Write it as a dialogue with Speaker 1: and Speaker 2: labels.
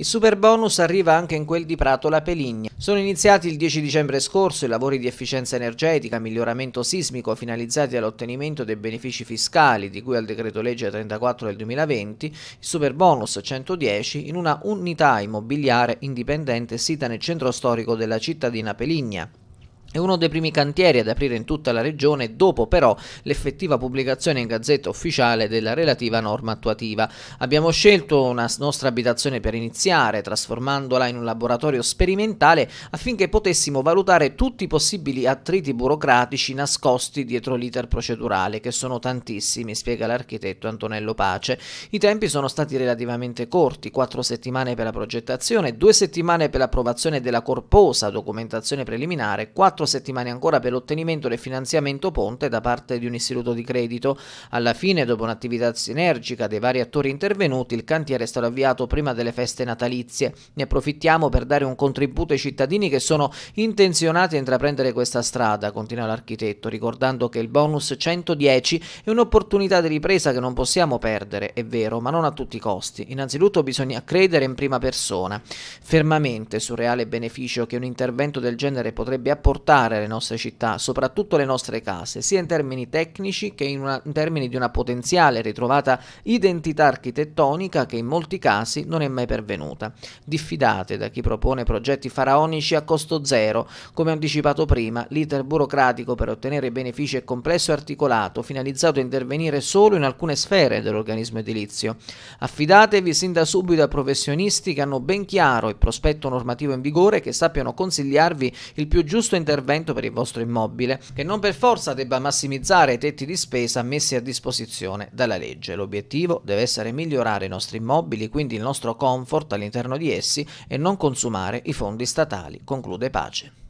Speaker 1: Il super bonus arriva anche in quel di Prato La Peligna. Sono iniziati il 10 dicembre scorso i lavori di efficienza energetica, miglioramento sismico finalizzati all'ottenimento dei benefici fiscali di cui al decreto legge 34 del 2020, il super bonus 110 in una unità immobiliare indipendente sita nel centro storico della cittadina Peligna. È uno dei primi cantieri ad aprire in tutta la regione dopo però l'effettiva pubblicazione in gazzetta ufficiale della relativa norma attuativa. Abbiamo scelto una nostra abitazione per iniziare, trasformandola in un laboratorio sperimentale affinché potessimo valutare tutti i possibili attriti burocratici nascosti dietro l'iter procedurale, che sono tantissimi, spiega l'architetto Antonello Pace. I tempi sono stati relativamente corti, quattro settimane per la progettazione, due settimane per l'approvazione della corposa documentazione preliminare, quattro quattro settimane ancora per l'ottenimento del finanziamento ponte da parte di un istituto di credito. Alla fine, dopo un'attività sinergica dei vari attori intervenuti, il cantiere è stato avviato prima delle feste natalizie. Ne approfittiamo per dare un contributo ai cittadini che sono intenzionati a intraprendere questa strada, continua l'architetto, ricordando che il bonus 110 è un'opportunità di ripresa che non possiamo perdere, è vero, ma non a tutti i costi. Innanzitutto bisogna credere in prima persona, fermamente sul reale beneficio che un intervento del genere potrebbe apportare portare le nostre città, soprattutto le nostre case, sia in termini tecnici che in, una, in termini di una potenziale ritrovata identità architettonica che in molti casi non è mai pervenuta. Diffidate da chi propone progetti faraonici a costo zero, come anticipato prima, l'iter burocratico per ottenere benefici è complesso e articolato, finalizzato a intervenire solo in alcune sfere dell'organismo edilizio. Affidatevi sin da subito a professionisti che hanno ben chiaro il prospetto normativo in vigore e che sappiano consigliarvi il più giusto intervento intervento per il vostro immobile che non per forza debba massimizzare i tetti di spesa messi a disposizione dalla legge. L'obiettivo deve essere migliorare i nostri immobili, quindi il nostro comfort all'interno di essi e non consumare i fondi statali. Conclude Pace.